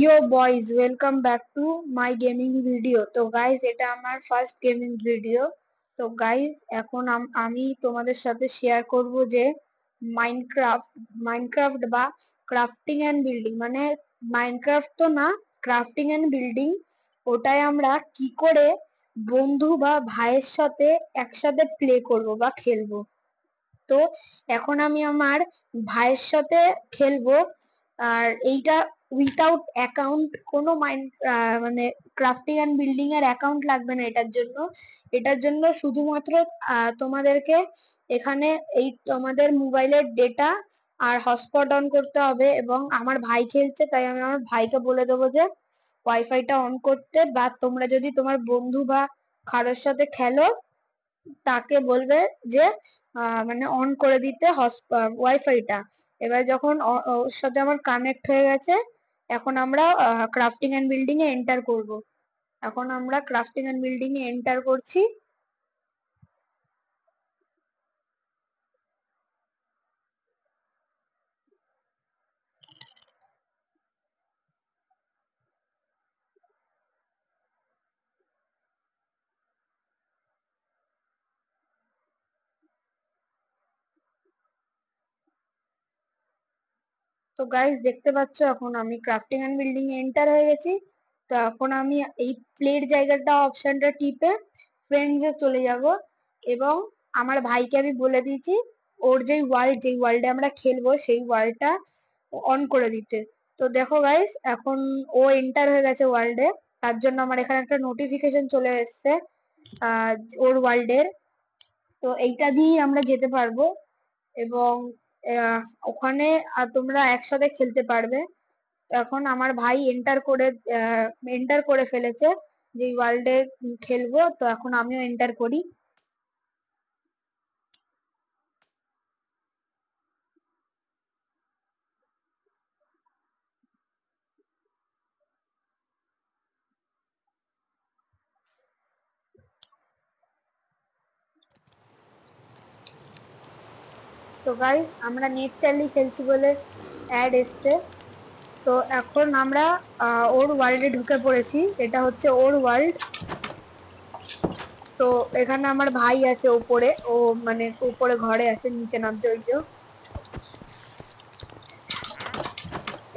yo boys welcome back to my gaming video তো guys এটা আমার ফার্স্ট গেমিং ভিডিও তো গাইজ এখন আমি তোমাদের সাথে শেয়ার করব যে মাইনক্রাফট মাইনক্রাফট বা ক্রাফটিং অ্যান্ড বিল্ডিং মানে মাইনক্রাফট তো না ক্রাফটিং অ্যান্ড বিল্ডিং ওটাই আমরা কি করে বন্ধু বা ভাইয়ের সাথে একসাথে প্লে করব বা খেলবো তো এখন আমি আমার ভাইয়ের সাথে খেলবো আর এইটা উইথাউট অ্যাকাউন্ট কোনো মাইন্ড মানে ক্রাফটিং অ্যান্ড বিল্ডিং এর অ্যাকাউন্ট লাগবে না এটার জন্য এটার জন্য শুধুমাত্র তোমাদেরকে এখানে এই তোমাদের মোবাইলের ডেটা আর হটস্পট অন করতে হবে এবং আমার ভাই খেলছে তাই আমি আমার ভাইকে বলে দেবো যে ওয়াইফাইটা অন করতে বা তোমরা যদি তোমার বন্ধু বা কারোর সাথে খেলো তাকে বলবে যে মানে অন করে দিতে ওয়াইফাইটা এবার যখন ওর সাথে আমার কানেক্ট হয়ে গেছে এখন আমরা ক্রাফটিং এন্ড বিল্ডিং এ এন্টার করব এখন আমরা ক্রাফটিং এন্ড বিল্ডিং এ এন্টার করছি তো গাইস দেখতে পাচ্ছ এখন আমি ক্রাফটিং অ্যান্ড বিল্ডিং এ এন্টার হয়ে গেছি তো এখন আমি এই প্লেট জায়গাটা অপশনটা টিপে ফ্রেন্ডসে চলে যাব এবং আমার ভাইকে আমি বলে দিয়েছি ওর যেই ওয়ার্ল্ড যেই ওয়ার্ল্ডে আমরা খেলবো সেই ওয়ার্ল্ডটা অন করে দিতে তো দেখো গাইস এখন ও এন্টার হয়ে গেছে ওয়ার্ল্ডে তার জন্য আমার এখানে একটা নোটিফিকেশন চলে এসছে ওর ওয়ার্ল্ডের তো এইটা দিয়েই আমরা যেতে পারবো এবং ওখানে তোমরা একসাথে খেলতে পারবে এখন আমার ভাই এন্টার করে এন্টার করে ফেলেছে যে ওয়ার্ল্ডে খেলবো তো এখন আমিও এন্টার করি তো গাইস আমরা নেট চালিয়ে খেলছি বলে অ্যাড এসছে তো এখন আমরা ওর ওয়ার্ল্ডে ঢুকে পড়েছি এটা হচ্ছে ওর ওয়ার্ল্ড তো এখানে আমার ভাই আছে উপরে ও মানে উপরে ঘরে আছে নিচে নামছে ওই যে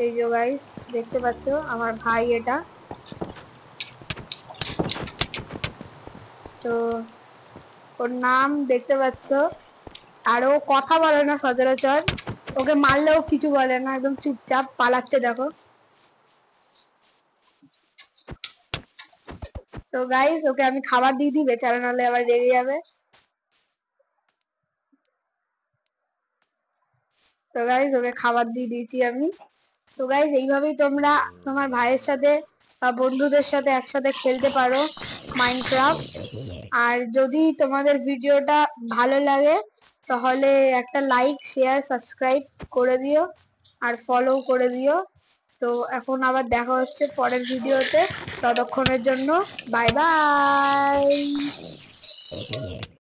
এই যে গাইস দেখতে পাচ্ছ আমার ভাই এটা তো ওর নাম দেখতে পাচ্ছ আর ও কথা বলে না সচরাচর ওকে মারলেও কিছু বলে না একদম চুপচাপ পালাচ্ছে দেখো তো গাইস ওকে আমি খাবার দিয়ে দিই বেচারা নাহলে আবার রেগে যাবে তো গাইস ওকে খাবার দিয়ে দিয়েছি আমি তো গাইস এইভাবেই তোমরা তোমার ভাইয়ের সাথে বা বন্ধুদের সাথে একসাথে খেলতে পারো মাইনক্রাফট আর যদি তোমাদের ভিডিওটা ভালো লাগে তাহলে একটা লাইক শেয়ার সাবস্ক্রাইব করে দিও আর ফলো করে দিও তো এখন আবার দেখা হচ্ছে পরের ভিডিওতে ততক্ষণের জন্য বাই বাই